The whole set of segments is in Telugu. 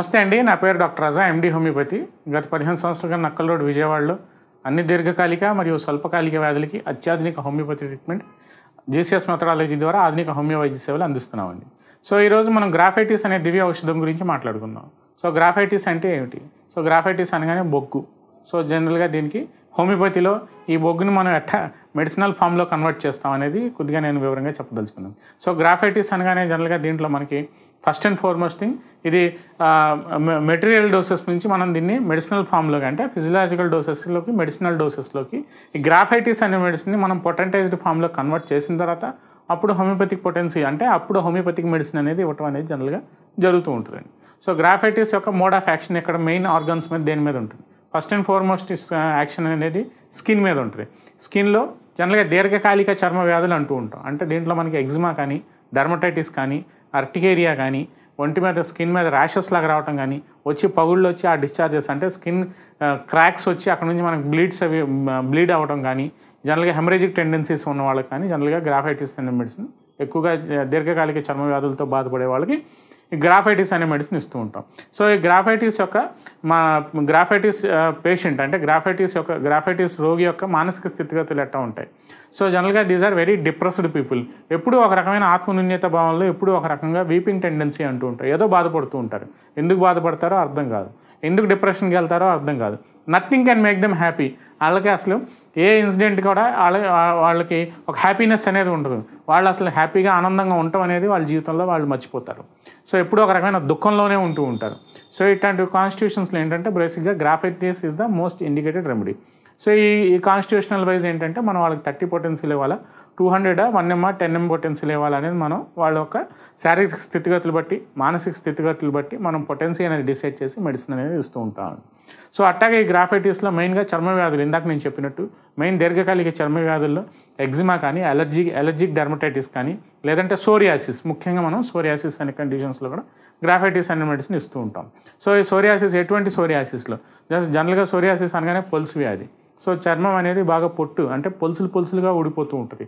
నమస్తే అండి నా పేరు డాక్టర్ రజా ఎండి హోమియోపతి గత పదిహేను సంవత్సరాలుగా నక్కల్ రోడ్ విజయవాడలో అన్ని దీర్ఘకాలిక మరియు స్వల్పకాలిక వ్యాధులకి అత్యాధునిక హోమియోపతి ట్రీట్మెంట్ జేసీఎస్ మెథడాలజీ ద్వారా ఆధునిక హోమియో వైద్య సేవలు అందిస్తున్నామండి సో ఈరోజు మనం గ్రాఫైటిస్ అనే దివ్య ఔషధం గురించి మాట్లాడుకుందాం సో గ్రాఫైటిస్ అంటే ఏమిటి సో గ్రాఫైటిస్ అనగానే బొగ్గు సో జనరల్గా దీనికి హోమియోపతిలో ఈ బొగ్గుని మనం ఎట్ట మెడిసినల్ ఫామ్లో కన్వర్ట్ చేస్తాం అనేది కొద్దిగా నేను వివరంగా చెప్పదలుచుకున్నాను సో గ్రాఫైటిస్ అనగానే జనరల్గా దీంట్లో మనకి ఫస్ట్ అండ్ ఫార్మోస్ట్ థింగ్ ఇది మెటీరియల్ డోసెస్ నుంచి మనం దీన్ని మెడిసినల్ ఫామ్లోకి అంటే ఫిజియలాజికల్ డోసెస్లోకి మెడిసినల్ డోసెస్లోకి ఈ గ్రాఫైటిస్ అనే మెడిసిన్ని మనం పొటెంటైజ్డ్ ఫామ్లో కన్వర్ట్ చేసిన తర్వాత అప్పుడు హోమియోపతిక్ పొటెన్సీ అంటే అప్పుడు హోమియోపతిక్ మెడిసిన్ అనేది ఇవ్వటం అనేది జనరల్గా జరుగుతూ ఉంటుందండి సో గ్రాఫైటిస్ యొక్క మోడ్ ఆఫ్ యాక్షన్ ఇక్కడ మెయిన్ ఆర్గన్స్ మీద దేని మీద ఉంటుంది ఫస్ట్ అండ్ ఫార్మోస్ట్ యాక్షన్ అనేది స్కిన్ మీద ఉంటుంది స్కిన్లో జనరల్గా దీర్ఘకాలిక చర్మ వ్యాధులు అంటూ ఉంటాం అంటే దీంట్లో మనకి ఎగ్జిమా కానీ డర్మటైటిస్ కానీ అర్టికేరియా కానీ ఒంటి మీద స్కిన్ మీద ర్యాషెస్ లాగా రావటం కానీ వచ్చి పగుళ్ళు వచ్చి ఆ డిశ్చార్జెస్ అంటే స్కిన్ క్రాక్స్ వచ్చి అక్కడ నుంచి మనకు బ్లీడ్స్ అవి బ్లీడ్ అవ్వడం కానీ జనరల్గా హెమరేజిక్ టెండెన్సీస్ ఉన్న వాళ్ళకి కానీ జనరల్గా గ్రాఫైటిస్ అనే మెడిసిన్ ఎక్కువగా దీర్ఘకాలిక చర్మ వ్యాధులతో బాధపడే వాళ్ళకి ఈ గ్రాఫైటిస్ అనే మెడిసిన్ ఇస్తూ ఉంటాం సో ఈ గ్రాఫైటిస్ యొక్క మా గ్రాఫైటిస్ పేషెంట్ అంటే గ్రాఫైటిస్ యొక్క గ్రాఫైటిస్ రోగి యొక్క మానసిక స్థితిగతులు ఎట్టా ఉంటాయి సో జనరల్గా these are very depressed people ఎప్పుడు ఒక రకమైన ఆత్మనున్యత భావంలో ఎప్పుడు ఒక రకంగా వీపింగ్ టెండెన్సీ అంటూ ఉంటారు ఏదో బాధపడుతూ ఉంటారు ఎందుకు బాధపడతారో అర్థం కాదు ఎందుకు డిప్రెషన్కి వెళ్తారో అర్థం కాదు nothing can make them happy వాళ్ళకి అసలు ఏ ఇన్సిడెంట్ కూడా వాళ్ళ వాళ్ళకి ఒక హ్యాపీనెస్ అనేది ఉండదు వాళ్ళు అసలు హ్యాపీగా ఆనందంగా ఉండటం అనేది వాళ్ళ జీవితంలో వాళ్ళు మర్చిపోతారు సో ఎప్పుడూ ఒక రకమైన దుఃఖంలోనే ఉంటూ ఉంటారు సో ఇట్లాంటి కాన్స్టిట్యూషన్స్లో ఏంటంటే బేసిక్గా graphites is the most indicated remedy so ఈ కాన్స్టిట్యూషనల్ వైజ్ ఏంటంటే మనం వాళ్ళకి థర్టీ పొటెన్సీలు ఇవ్వాలి two hundred one M ten M potential ఇవ్వాలనేది మనం వాళ్ళ యొక్క శారీరక స్థితిగతులు బట్టి మానసిక స్థితిగతులు బట్టి మనం పొటెన్షియల్ అనేది డిసైడ్ చేసి మెడిసిన్ అనేది ఇస్తూ ఉంటాం సో అట్టాగే ఈ గ్రాఫైటిస్లో మెయిన్గా చర్మ వ్యాధులు ఇందాక నేను చెప్పినట్టు మెయిన్ దీర్ఘకాలిక చర్మ వ్యాధుల్లో ఎగ్జిమా కానీ అలర్జీ అలర్జిక్ డర్మటైటిస్ కానీ లేదంటే సోరియాసిస్ ముఖ్యంగా మనం సోరియాసిస్ అనే కండిషన్స్లో కూడా గ్రాఫైటిస్ అనే మెడిసిన్ ఇస్తూ ఉంటాం సో ఈ సోరియాసిస్ ఎటువంటి సోరియాసిస్లో జస్ట్ జనరల్గా సోరియాసిస్ అనగానే పొలుసు వ్యాధి సో చర్మం అనేది బాగా పొట్టు అంటే పొలుసులు పొలుసులుగా ఊడిపోతూ ఉంటుంది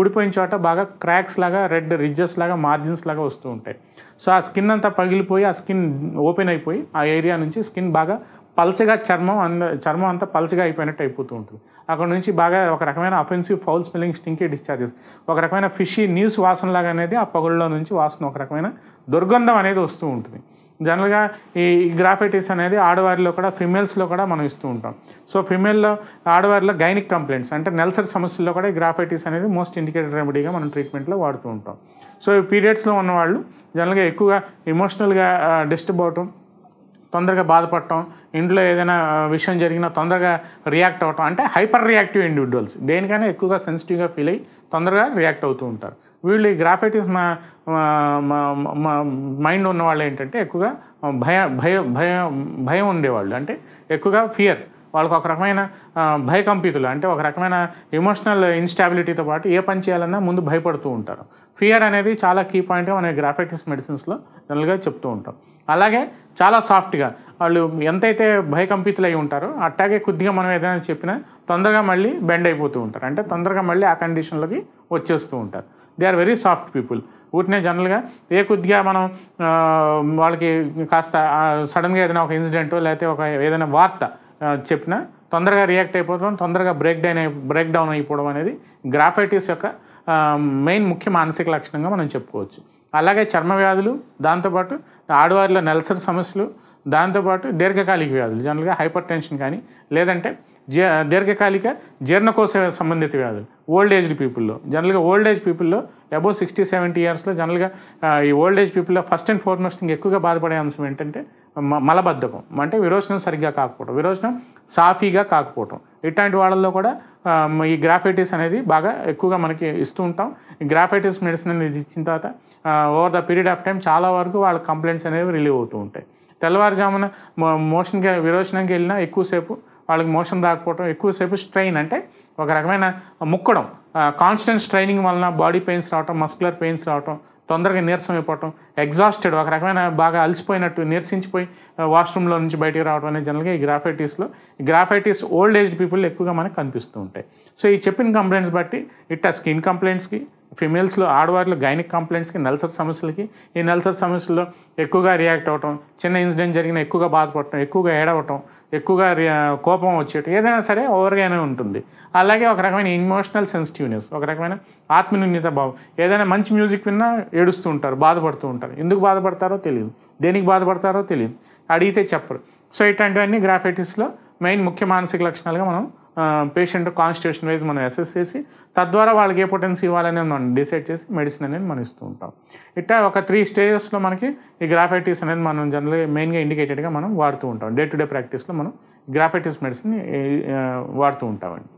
ఊడిపోయిన చోట బాగా క్రాక్స్ లాగా రెడ్ రిజ్జెస్ లాగా మార్జిన్స్ లాగా వస్తూ ఉంటాయి సో ఆ స్కిన్ అంతా పగిలిపోయి ఆ స్కిన్ ఓపెన్ అయిపోయి ఆ ఏరియా నుంచి స్కిన్ బాగా పల్చగా చర్మం అంద చర్మం అంతా పల్చగా అయిపోయినట్టు అయిపోతూ ఉంటుంది అక్కడ నుంచి బాగా ఒక రకమైన offensive foul smelling stinky discharges ఒక రకమైన ఫిషీ న్యూస్ వాసనలాగా అనేది ఆ పగుళ్ళలో నుంచి వాసన ఒక రకమైన దుర్గంధం అనేది వస్తూ ఉంటుంది జనరల్గా ఈ గ్రాఫైటిస్ అనేది ఆడవారిలో కూడా ఫిమేల్స్లో కూడా మనం ఇస్తూ ఉంటాం సో ఫిమేల్లో ఆడవారిలో గైనిక్ కంప్లైంట్స్ అంటే నెలసరి సమస్యల్లో కూడా ఈ గ్రాఫైటిస్ అనేది మోస్ట్ ఇండికేటెడ్ రెమెడీగా మనం ట్రీట్మెంట్లో వాడుతూ ఉంటాం సో ఈ పీరియడ్స్లో ఉన్నవాళ్ళు జనరల్గా ఎక్కువగా ఎమోషనల్గా డిస్టర్బ్ అవటం తొందరగా బాధపడటం ఇంట్లో ఏదైనా విషయం జరిగినా తొందరగా రియాక్ట్ అవటం అంటే హైపర్ రియాక్టివ్ ఇండివిజువల్స్ దేనికైనా ఎక్కువగా సెన్సిటివ్గా ఫీల్ అయ్యి తొందరగా రియాక్ట్ అవుతూ ఉంటారు వీళ్ళు ఈ గ్రాఫైటిస్ మా మైండ్ ఉన్న వాళ్ళు ఏంటంటే ఎక్కువగా భయ భయ భయ భయం ఉండేవాళ్ళు అంటే ఎక్కువగా ఫియర్ వాళ్ళకి ఒక రకమైన భయకంపితులు అంటే ఒక రకమైన ఎమోషనల్ ఇన్స్టాబిలిటీతో పాటు ఏ పని చేయాలన్నా ముందు భయపడుతూ ఉంటారు ఫియర్ అనేది చాలా కీ పాయింట్గా మన గ్రాఫైటిస్ మెడిసిన్స్లో జనరల్గా చెప్తూ ఉంటాం అలాగే చాలా సాఫ్ట్గా వాళ్ళు ఎంతైతే భయకంపితులు అయి ఉంటారో అట్టాగే కొద్దిగా మనం ఏదైనా చెప్పినా తొందరగా మళ్ళీ బెండ్ అయిపోతూ ఉంటారు అంటే తొందరగా మళ్ళీ ఆ కండిషన్లోకి వచ్చేస్తూ ఉంటారు they are very soft people ఊరినే జనరల్గా ఏ కొద్దిగా మనం వాళ్ళకి కాస్త సడన్గా ఏదైనా ఒక ఇన్సిడెంట్ లేకపోతే ఒక ఏదైనా వార్త చెప్పినా తొందరగా రియాక్ట్ అయిపోవడం తొందరగా బ్రేక్ డౌన్ అయి బ్రేక్ డౌన్ అయిపోవడం అనేది గ్రాఫైటిస్ యొక్క మెయిన్ ముఖ్య మానసిక లక్షణంగా మనం చెప్పుకోవచ్చు అలాగే చర్మ వ్యాధులు దాంతోపాటు ఆడవారిలో నెల్సర్ సమస్యలు దాంతోపాటు దీర్ఘకాలిక వ్యాధులు జనరల్గా హైపర్ టెన్షన్ కానీ లేదంటే దీర్ఘకాలిక జీర్ణకోశ సంబంధిత వ్యాధులు ఓల్డ్ ఏజ్డ్ పీపుల్లో జనరల్గా ఓల్డ్ ఏజ్ పీపుల్లో అబౌవ్ సిక్స్టీ సెవెంటీ ఇయర్స్లో జనరల్గా ఈ ఓల్డ్ ఏజ్ పీపుల్లో ఫస్ట్ అండ్ ఫార్మోస్ట్ ఇంకా ఎక్కువగా బాధపడే అంశం ఏంటంటే మలబద్ధకం అంటే విరోచనం సరిగ్గా కాకపోవడం విరోచనం సాఫీగా కాకపోవడం ఇట్లాంటి వాళ్ళల్లో కూడా ఈ గ్రాఫైటిస్ అనేది బాగా ఎక్కువగా మనకి ఇస్తూ ఉంటాం గ్రాఫైటిస్ మెడిసిన్ అనేది ఇచ్చిన తర్వాత over the period of time చాలా వరకు వాళ్ళ కంప్లైంట్స్ అనేవి రిలీవ్ అవుతూ ఉంటాయి తెల్లవారుజామున మోషన్కి విరోచనంకి వెళ్ళినా ఎక్కువసేపు వాళ్ళకి మోషన్ రాకపోవడం ఎక్కువసేపు స్ట్రెయిన్ అంటే ఒక రకమైన ముక్కడం కాన్స్టెంట్ స్ట్రైనింగ్ వలన బాడీ పెయిన్స్ రావటం మస్కులర్ పెయిన్స్ రావటం తొందరగా నీరసం అయిపోవటం ఎగ్జాస్టెడ్ ఒక రకమైన బాగా అలసిపోయినట్టు నీరసించిపోయి వాష్రూమ్లో నుంచి బయటికి రావడం అనేది జనరల్గా ఈ గ్రాఫైటీస్లో గ్రాఫైటీస్ ఓల్డ్ ఏజ్డ్ పీపుల్ ఎక్కువగా మనకు కనిపిస్తూ ఉంటాయి సో ఈ చెప్పిన కంప్లైంట్స్ బట్టి ఆ స్కిన్ కంప్లైంట్స్కి ఫిమేల్స్లో ఆడవారిలో గైనిక్ కంప్లైంట్స్కి నల్సర్ సమస్యలకి ఈ నల్సర్ సమస్యల్లో ఎక్కువగా రియాక్ట్ అవ్వటం చిన్న ఇన్సిడెంట్ జరిగిన ఎక్కువగా బాధపడటం ఎక్కువగా ఏడవటం ఎక్కువగా కోపం వచ్చేట ఏదైనా సరే ఓవర్గానే ఉంటుంది అలాగే ఒక రకమైన ఇమోషనల్ సెన్సిటివ్నెస్ ఒక రకమైన ఆత్మన్యూన్యత భావం ఏదైనా మంచి మ్యూజిక్ విన్నా ఏడుస్తూ ఉంటారు బాధపడుతూ ఉంటారు ఎందుకు బాధపడతారో తెలియదు దేనికి బాధపడతారో తెలియదు అడిగితే చెప్పరు సో ఇట్లాంటివన్నీ గ్రాఫైటిస్లో మెయిన్ ముఖ్య మానసిక లక్షణాలుగా మనం పేషెంట్ కాన్స్టిట్యూషన్ వైజ్ మనం అసెస్ చేసి తద్వారా వాళ్ళకి ఏ పొటెన్సీ ఇవ్వాలనేది మనం డిసైడ్ చేసి మెడిసిన్ అనేది మనం ఇస్తూ ఉంటాం ఇట్లా ఒక త్రీ స్టేజెస్లో మనకి ఈ గ్రాఫైటిస్ అనేది మనం జనరల్గా మెయిన్గా ఇండికేటెడ్గా మనం వాడుతూ ఉంటాం డే టు డే ప్రాక్టీస్లో మనం గ్రాఫైటిస్ మెడిసిన్ వాడుతూ ఉంటామండి